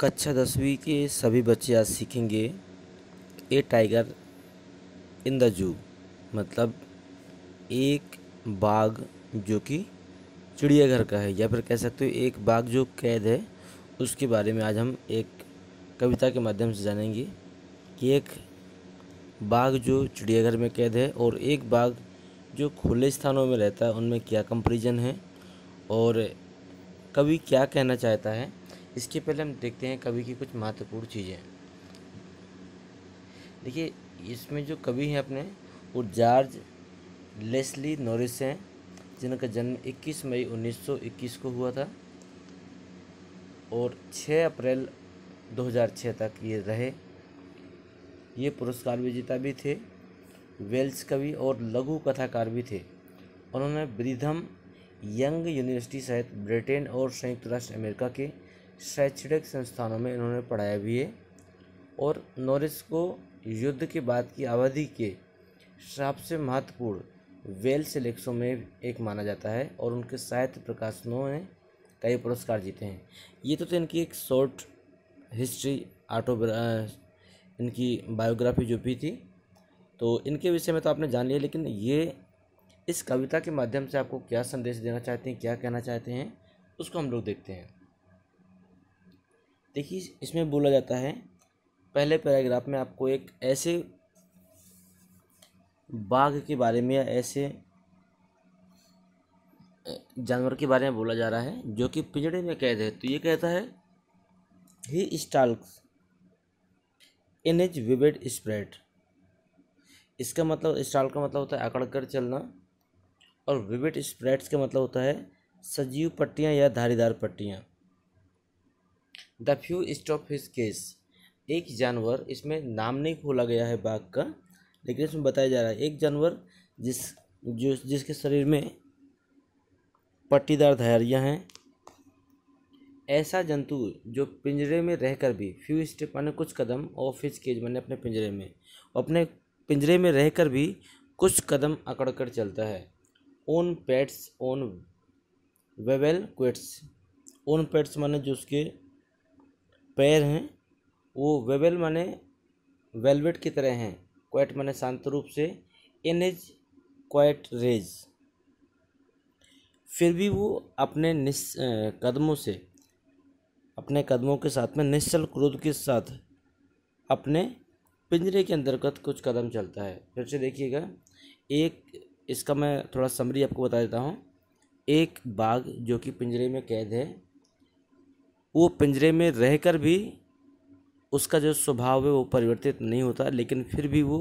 कक्षा दसवीं के सभी बच्चे आज सीखेंगे ए टाइगर इन द जू मतलब एक बाघ जो कि चिड़ियाघर का है या फिर कह सकते हो एक बाघ जो कैद है उसके बारे में आज हम एक कविता के माध्यम से जानेंगे कि एक बाघ जो चिड़ियाघर में कैद है और एक बाघ जो खुले स्थानों में रहता है उनमें क्या कंपेरिजन है और कवि क्या कहना चाहता है इसके पहले हम देखते हैं कवि की कुछ महत्वपूर्ण चीज़ें देखिए इसमें जो कवि हैं अपने वो जॉर्ज लेस्ली नॉरिस हैं जिनका जन्म 21 मई 1921 को हुआ था और 6 अप्रैल 2006 तक ये रहे ये पुरस्कार विजेता भी थे वेल्स कवि और लघु कथाकार भी थे उन्होंने ब्रिधम यंग यूनिवर्सिटी सहित ब्रिटेन और संयुक्त राष्ट्र अमेरिका के शैक्षणिक संस्थानों में इन्होंने पढ़ाया भी है और नॉरिस को युद्ध के बाद की अवधि के सबसे महत्वपूर्ण वेल लेखों में एक माना जाता है और उनके साहित्य प्रकाशनों ने कई पुरस्कार जीते हैं ये तो, थे इनकी एक शॉर्ट हिस्ट्री ऑटो इनकी बायोग्राफी जो भी थी तो इनके विषय में तो आपने जान लिया लेकिन ये इस कविता के माध्यम से आपको क्या संदेश देना चाहते हैं क्या कहना चाहते हैं उसको हम लोग देखते हैं देखिए इसमें बोला जाता है पहले पैराग्राफ में आपको एक ऐसे बाघ के बारे में या ऐसे जानवर के बारे में बोला जा रहा है जो कि पिंजड़े में कैद है तो ये कहता है he stalks in his vivid स्प्रेड इसका मतलब स्टाल का मतलब होता है अकड़ कर चलना और विबेड स्प्रेड्स का मतलब होता है सजीव पट्टियाँ या धारीदार पट्टियाँ the few steps his cage एक जानवर इसमें नाम नहीं खोला गया है बाघ का लेकिन इसमें बताया जा रहा है एक जानवर जिस जो जिसके शरीर में पट्टीदार धैर्या हैं ऐसा जंतु जो पिंजरे में रहकर भी फ्यू स्टेप मैंने कुछ कदम और हिज केज मैंने अपने पिंजरे में अपने पिंजरे में रहकर भी कुछ कदम अकड़ कर चलता है on pads on velvet quiet on pads माने जो उसके पैर हैं वो वेबल माने वेलवेट की तरह हैं क्वाइट माने शांत रूप से इन इज क्वाइट रेज फिर भी वो अपने निस् कदमों से अपने कदमों के साथ में निश्चल क्रोध के साथ अपने पिंजरे के अंतर्गत कुछ कदम चलता है फिर से देखिएगा एक इसका मैं थोड़ा समरी आपको बता देता हूँ एक बाघ जो कि पिंजरे में कैद है वो पिंजरे में रहकर भी उसका जो स्वभाव है वो परिवर्तित नहीं होता लेकिन फिर भी वो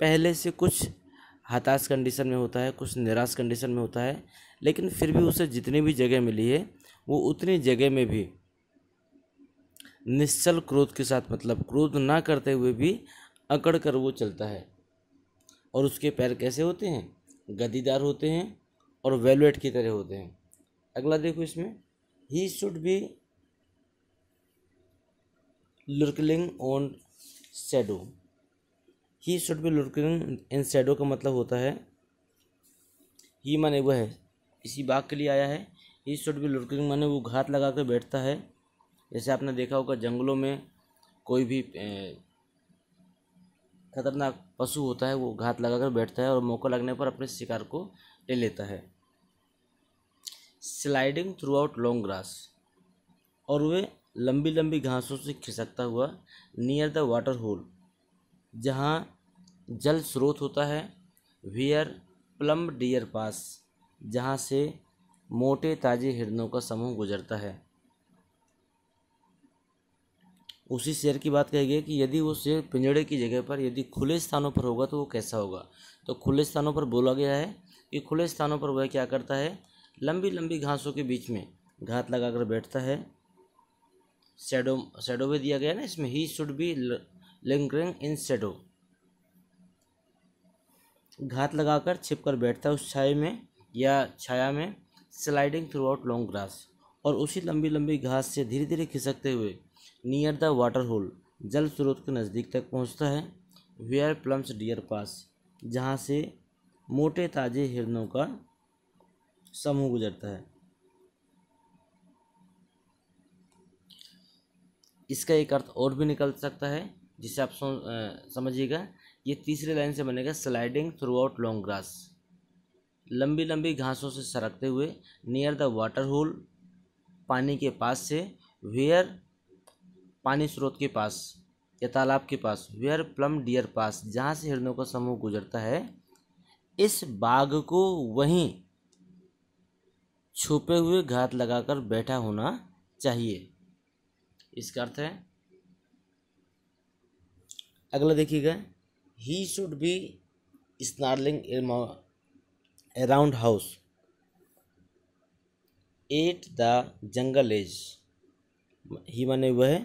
पहले से कुछ हताश कंडीशन में होता है कुछ निराश कंडीशन में होता है लेकिन फिर भी उसे जितनी भी जगह मिली है वो उतनी जगह में भी निश्चल क्रोध के साथ मतलब क्रोध ना करते हुए भी अकड़ कर वो चलता है और उसके पैर कैसे होते हैं गद्दीदार होते हैं और वेलवेट की तरह होते हैं अगला देखो इसमें he should be lurking on shadow he should be lurking in shadow का मतलब होता है ही माने वह है इसी बाग के लिए आया है ही शुड बी लुर्कलिंग माने वो घात लगा कर बैठता है जैसे आपने देखा होगा जंगलों में कोई भी खतरनाक पशु होता है वो घात लगा कर बैठता है और मौका लगने पर अपने शिकार को ले लेता है sliding through out long grass और वे लंबी लंबी घासों से खिसकता हुआ नियर द वाटर होल जहाँ जल स्रोत होता है वियर प्लम डियर पास जहाँ से मोटे ताजे हिरणों का समूह गुजरता है उसी शेर की बात कही गई कि यदि वो शेर पिंजड़े की जगह पर यदि खुले स्थानों पर होगा तो वो कैसा होगा तो खुले स्थानों पर बोला गया है कि खुले स्थानों पर वह क्या करता है लंबी लंबी घासों के बीच में घात लगाकर बैठता है शेडो शेडो में दिया गया ना इसमें he should be lurking in shadow घात लगाकर छिपकर बैठता है उस छाए में या छाया में sliding through out long grass और उसी लंबी लंबी घास से धीरे धीरे खिसकते हुए नियर द वाटर होल जल स्रोत के नज़दीक तक पहुंचता है वेयर प्लम्स डियर पास जहां से मोटे ताजे हिरनों का समूह गुजरता है इसका एक अर्थ और भी निकल सकता है जिसे आप समझिएगा ये तीसरे लाइन से बनेगा sliding through out long grass लंबी लंबी घासों से सरकते हुए नियर द वाटर होल पानी के पास से वेयर पानी स्रोत के पास या तालाब के पास वेयर प्लम डियर पास जहाँ से हिरणों का समूह गुजरता है इस बाघ को वहीं छुपे हुए घात लगाकर बैठा होना चाहिए इसका अर्थ है अगला देखिएगा he should be snarling around house at the jungle edge he माने वह है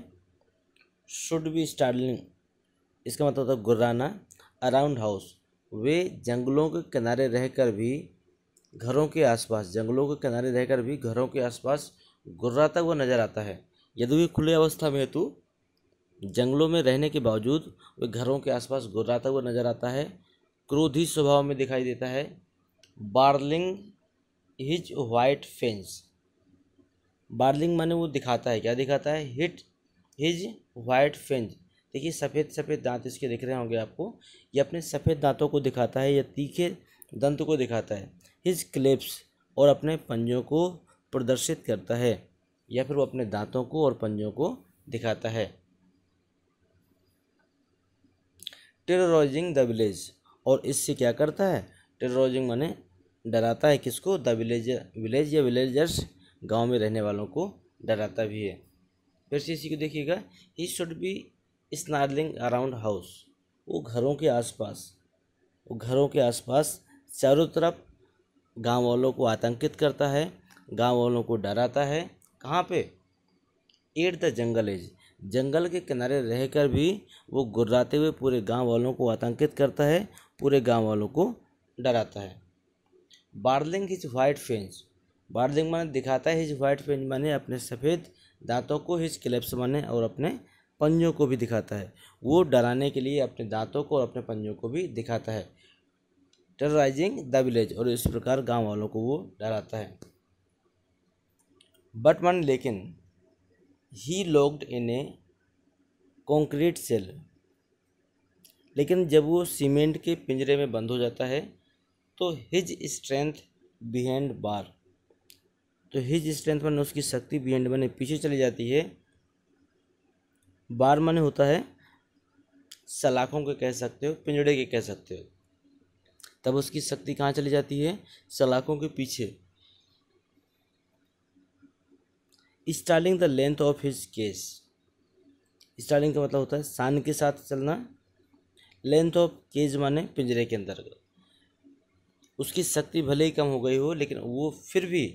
शुड बी स्टार्लिंग इसका मतलब था गुर्राना अराउंड हाउस वे जंगलों के किनारे रहकर भी घरों के आसपास जंगलों के किनारे रहकर भी घरों के आसपास गुर्राता हुआ नजर आता है यदि वे खुले अवस्था में हेतु तो? जंगलों में रहने के बावजूद वे घरों के आसपास गुर्राता हुआ नजर आता है क्रोधी स्वभाव में दिखाई देता है baring his white fangs baring माने वो दिखाता है क्या दिखाता है हिट हिज वाइट फेंस देखिए सफ़ेद सफ़ेद दांत इसके दिख रहे होंगे आपको ये अपने सफ़ेद दांतों को दिखाता है या तीखे दंत को दिखाता है हिज क्लिप्स और अपने पंजों को प्रदर्शित करता है या फिर वो अपने दांतों को और पंजों को दिखाता है टेरराइजिंग द विलेज और इससे क्या करता है टेरोजिंग माने डराता है किसको द विलेज विलेज या विलेजर्स गांव में रहने वालों को डराता भी है फिर से इसी को देखिएगा he should be snarling around house वो घरों के आसपास वो घरों के आसपास चारों तरफ गांव वालों को आतंकित करता है गांव वालों को डराता है कहाँ पे एट द जंगल एज जंगल के किनारे रहकर भी वो गुर्राते हुए पूरे गांव वालों को आतंकित करता है पूरे गांव वालों को डराता है baring his white fangs baring माने दिखाता है हिज वाइट फेंस माने अपने सफ़ेद दांतों को हिज क्लेप्स माने और अपने पंजों को भी दिखाता है वो डराने के लिए अपने दांतों को और अपने पंजों को भी दिखाता है टेरराइजिंग द विलेज और इस प्रकार गांव वालों को वो डराता है बट मन लेकिन he locked in a concrete cell लेकिन जब वो सीमेंट के पिंजरे में बंद हो जाता है तो हिज स्ट्रेंथ बिहेंड बार तो हिज स्ट्रेंथ मैंने उसकी शक्ति बिहेंड मैंने पीछे चली जाती है बार मैंने होता है सलाखों के कह सकते हो पिंजड़े के कह सकते हो तब उसकी शक्ति कहाँ चली जाती है सलाखों के पीछे stalking the length of his cage stalking का मतलब होता है शान के साथ चलना लेंथ ऑफ केज माने पिंजरे के अंतर्गत उसकी शक्ति भले ही कम हो गई हो लेकिन वो फिर भी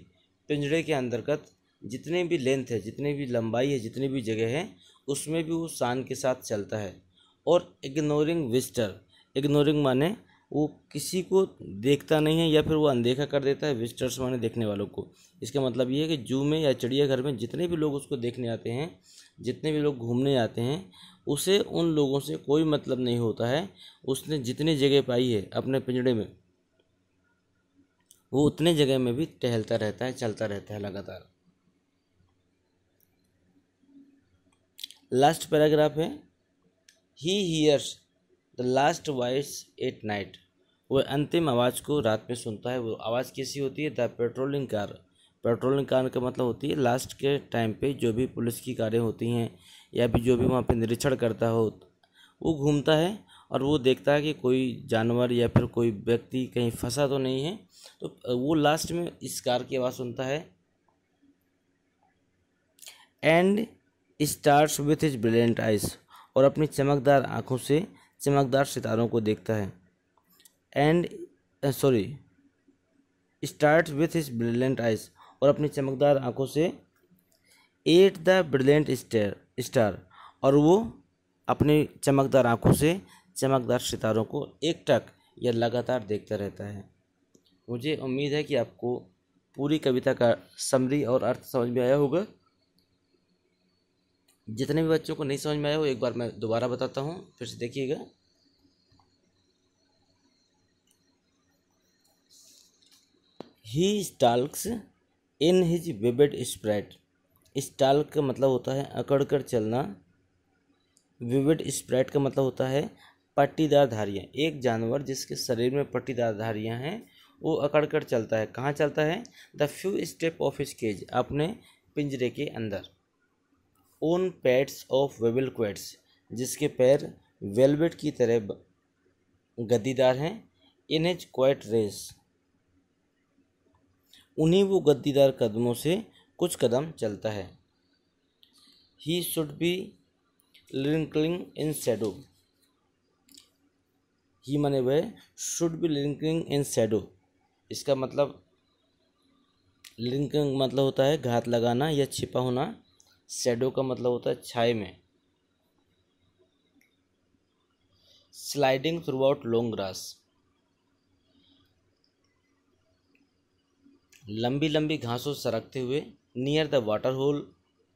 पिंजरे के अंतर्गत जितने भी लेंथ है जितनी भी लंबाई है जितनी भी जगह है उसमें भी वो शान के साथ चलता है और इग्नोरिंग विस्टर इग्नोरिंग माने वो किसी को देखता नहीं है या फिर वो अनदेखा कर देता है विजिटर्स माने देखने वालों को इसका मतलब ये है कि जू में या चिड़ियाघर में जितने भी लोग उसको देखने आते हैं जितने भी लोग घूमने आते हैं उसे उन लोगों से कोई मतलब नहीं होता है उसने जितनी जगह पाई है अपने पिंजड़े में वो उतने जगह में भी टहलता रहता है चलता रहता है लगातार लास्ट पैराग्राफ है he hears the last voice at night वह अंतिम आवाज़ को रात में सुनता है वो आवाज़ कैसी होती है the patrolling car patrolling car का मतलब होती है लास्ट के टाइम पे जो भी पुलिस की कारें होती हैं या फिर जो भी वहाँ पे निरीक्षण करता हो वो घूमता है और वो देखता है कि कोई जानवर या फिर कोई व्यक्ति कहीं फंसा तो नहीं है तो वो लास्ट में इस कार की आवाज़ सुनता है and stares with his brilliant eyes और अपनी चमकदार आँखों से चमकदार सितारों को देखता है and sorry start with his brilliant eyes और अपनी चमकदार आंखों से at the brilliant star star और वो अपनी चमकदार आंखों से चमकदार सितारों को एकटक या लगातार देखता रहता है मुझे उम्मीद है कि आपको पूरी कविता का समरी और अर्थ समझ में आया होगा जितने भी बच्चों को नहीं समझ में आया हो एक बार मैं दोबारा बताता हूँ फिर से देखिएगा he stalks in his vivid स्प्रेड स्टाल्क का मतलब होता है अकड़ कर चलना विविड स्प्रेड का मतलब होता है पट्टीदार धारियाँ एक जानवर जिसके शरीर में पट्टीदार धारियाँ हैं वो अकड़ कर चलता है कहाँ चलता है the few step of his cage अपने पिंजरे के अंदर ओन पैड्स ऑफ वेबल क्वेट्स जिसके पैर वेलवेट की तरह गद्दीदार हैं इन हिज क्वाइट रेस उन्हीं वो गद्दीदार कदमों से कुछ कदम चलता है he should be lurking in shadow he मने वह should be lurking in shadow इसका मतलब लिंकिंग मतलब होता है घात लगाना या छिपा होना शेडो का मतलब होता है छाए में sliding through out long grass लंबी लंबी घासों से सरकते हुए नियर द वाटर होल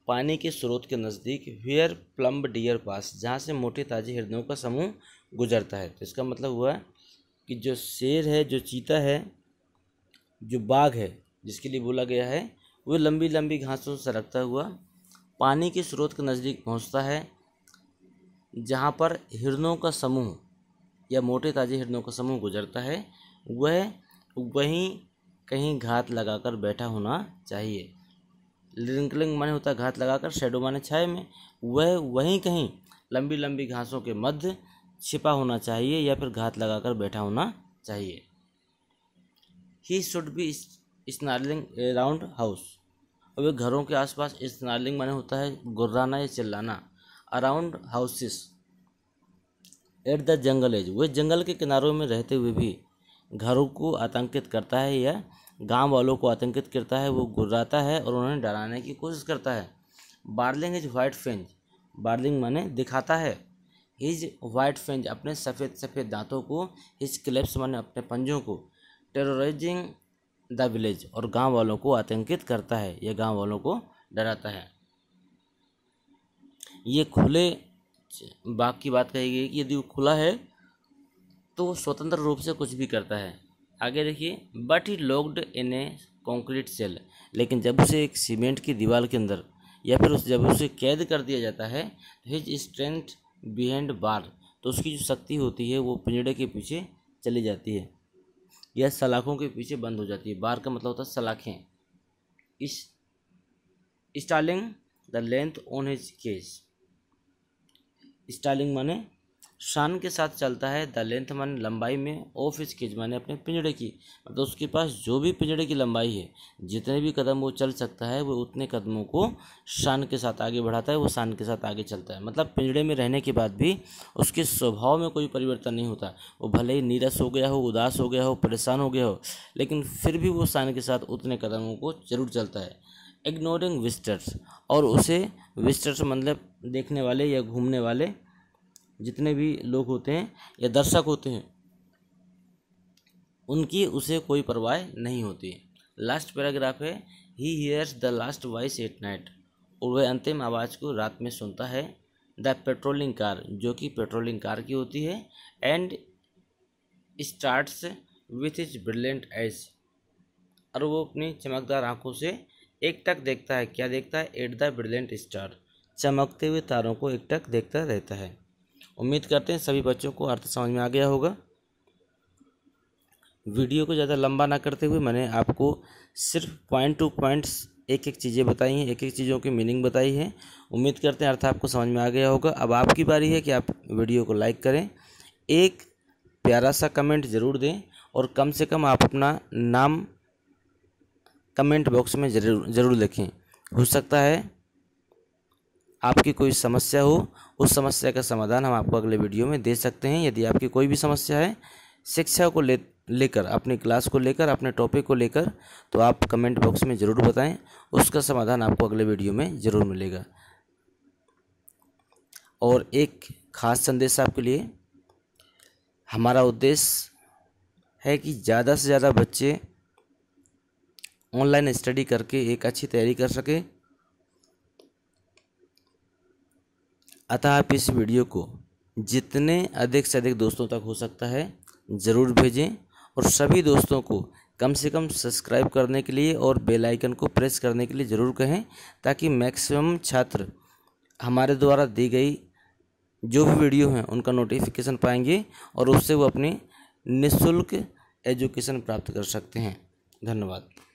पानी के स्रोत के नज़दीक हुयर प्लम्ब डियर पास जहाँ से मोटे ताजे हृदयों का समूह गुजरता है तो इसका मतलब हुआ कि जो शेर है जो चीता है जो बाघ है जिसके लिए बोला गया है वह लंबी लंबी घासों से सरकता हुआ पानी के स्रोत के नज़दीक पहुंचता है जहाँ पर हिरणों का समूह या मोटे ताजे हिरणों का समूह गुजरता है वह वहीं कहीं घात लगाकर बैठा होना चाहिए लिंकलिंग माने होता है घात लगाकर शेडो माने छाए में वह वहीं कहीं लंबी लंबी घासों के मध्य छिपा होना चाहिए या फिर घात लगाकर बैठा होना चाहिए he should be snarling around house और वे घरों के आसपास स्नार्लिंग माने होता है गुर्राना या चिल्लाना around houses at the jungle edge वे जंगल के किनारों में रहते हुए भी घरों को आतंकित करता है या गांव वालों को आतंकित करता है वो गुर्राता है और उन्हें डराने की कोशिश करता है बार्लिंग इज वाइट फेंज बार्लिंग माने दिखाता है हिज वाइट फेंज अपने सफ़ेद सफ़ेद दांतों को हिज क्लिप्स माने अपने पंजों को टेरोराइजिंग द विलेज और गांव वालों को आतंकित करता है या गांव वालों को डराता है ये खुले बाग की बात कही गई कि यदि वो खुला है तो वो स्वतंत्र रूप से कुछ भी करता है आगे देखिए but he locked in a concrete cell लेकिन जब उसे एक सीमेंट की दीवार के अंदर या फिर उस जब उसे कैद कर दिया जाता है हिज स्ट्रेंथ बिहेंड बार तो उसकी जो शक्ति होती है वो पिंजड़े के पीछे चली जाती है या सलाखों के पीछे बंद हो जाती है बार का मतलब होता है सलाखें इस stalking the length on his cage stalking माने शान के साथ चलता है द लेंथ माने लंबाई में ऑफ इस केज माने अपने पिंजड़े की मतलब उसके पास जो भी पिंजड़े की लंबाई है जितने भी कदम वो चल सकता है वो उतने कदमों को शान के साथ आगे बढ़ाता है वो शान के साथ आगे चलता है मतलब पिंजड़े में रहने के बाद भी उसके स्वभाव में कोई परिवर्तन नहीं होता वो भले ही नीरस हो गया हो उदास हो गया हो परेशान हो गया हो लेकिन फिर भी वो शान के साथ उतने कदमों को जरूर चलता है इग्नोरिंग विस्टर्स और उसे विस्टर्स मतलब देखने वाले या घूमने वाले जितने भी लोग होते हैं या दर्शक होते हैं उनकी उसे कोई परवाह नहीं होती लास्ट पैराग्राफ है he hears the last voice at night और वह अंतिम आवाज़ को रात में सुनता है द पेट्रोलिंग कार जो कि पेट्रोलिंग कार की होती है and stares with his brilliant eyes और वो अपनी चमकदार आंखों से एक टक देखता है क्या देखता है एट द ब्रिलियंट स्टार चमकते हुए तारों को एक टक देखता रहता है उम्मीद करते हैं सभी बच्चों को अर्थ समझ में आ गया होगा वीडियो को ज़्यादा लंबा ना करते हुए मैंने आपको सिर्फ पॉइंट टू पॉइंट्स एक एक चीज़ें बताई हैं एक एक चीज़ों की मीनिंग बताई है उम्मीद करते हैं अर्थ आपको समझ में आ गया होगा अब आपकी बारी है कि आप वीडियो को लाइक करें एक प्यारा सा कमेंट ज़रूर दें और कम से कम आप अपना नाम कमेंट बॉक्स में ज़रूर ज़रूर लिखें हो सकता है आपकी कोई समस्या हो उस समस्या का समाधान हम आपको अगले वीडियो में दे सकते हैं यदि आपकी कोई भी समस्या है शिक्षा को ले लेकर अपनी क्लास को लेकर अपने टॉपिक को लेकर तो आप कमेंट बॉक्स में ज़रूर बताएं उसका समाधान आपको अगले वीडियो में ज़रूर मिलेगा और एक ख़ास संदेश आपके लिए हमारा उद्देश्य है कि ज़्यादा से ज़्यादा बच्चे ऑनलाइन स्टडी करके एक अच्छी तैयारी कर सकें अतः आप इस वीडियो को जितने अधिक से अधिक दोस्तों तक हो सकता है ज़रूर भेजें और सभी दोस्तों को कम से कम सब्सक्राइब करने के लिए और बेल आइकन को प्रेस करने के लिए ज़रूर कहें ताकि मैक्सिमम छात्र हमारे द्वारा दी गई जो भी वीडियो हैं उनका नोटिफिकेशन पाएंगे और उससे वो अपनी निःशुल्क एजुकेशन प्राप्त कर सकते हैं धन्यवाद